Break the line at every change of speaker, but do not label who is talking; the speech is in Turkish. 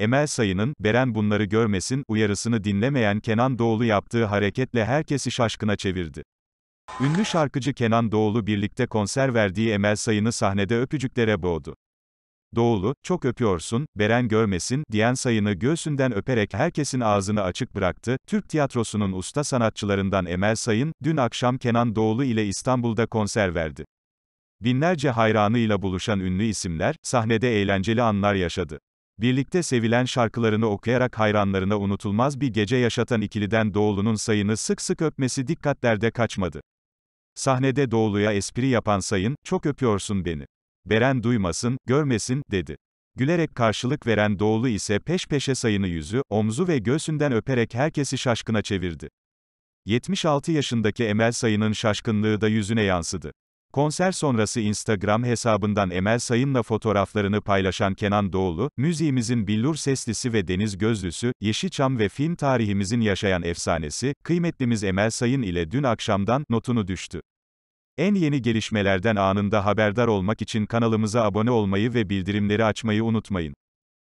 Emel Sayın'ın, Beren bunları görmesin, uyarısını dinlemeyen Kenan Doğulu yaptığı hareketle herkesi şaşkına çevirdi. Ünlü şarkıcı Kenan Doğulu birlikte konser verdiği Emel Sayın'ı sahnede öpücüklere boğdu. Doğulu, çok öpüyorsun, Beren görmesin, diyen sayını göğsünden öperek herkesin ağzını açık bıraktı. Türk tiyatrosunun usta sanatçılarından Emel Sayın, dün akşam Kenan Doğulu ile İstanbul'da konser verdi. Binlerce hayranıyla buluşan ünlü isimler, sahnede eğlenceli anlar yaşadı. Birlikte sevilen şarkılarını okuyarak hayranlarına unutulmaz bir gece yaşatan ikiliden Doğulu'nun Sayın'ı sık sık öpmesi dikkatlerde kaçmadı. Sahnede Doğulu'ya espri yapan Sayın, çok öpüyorsun beni. Beren duymasın, görmesin, dedi. Gülerek karşılık veren Doğulu ise peş peşe Sayın'ı yüzü, omzu ve göğsünden öperek herkesi şaşkına çevirdi. 76 yaşındaki Emel Sayın'ın şaşkınlığı da yüzüne yansıdı. Konser sonrası Instagram hesabından Emel Sayın'la fotoğraflarını paylaşan Kenan Doğulu, müziğimizin billur seslisi ve deniz gözlüsü, Yeşilçam ve film tarihimizin yaşayan efsanesi, kıymetlimiz Emel Sayın ile dün akşamdan notunu düştü. En yeni gelişmelerden anında haberdar olmak için kanalımıza abone olmayı ve bildirimleri açmayı unutmayın.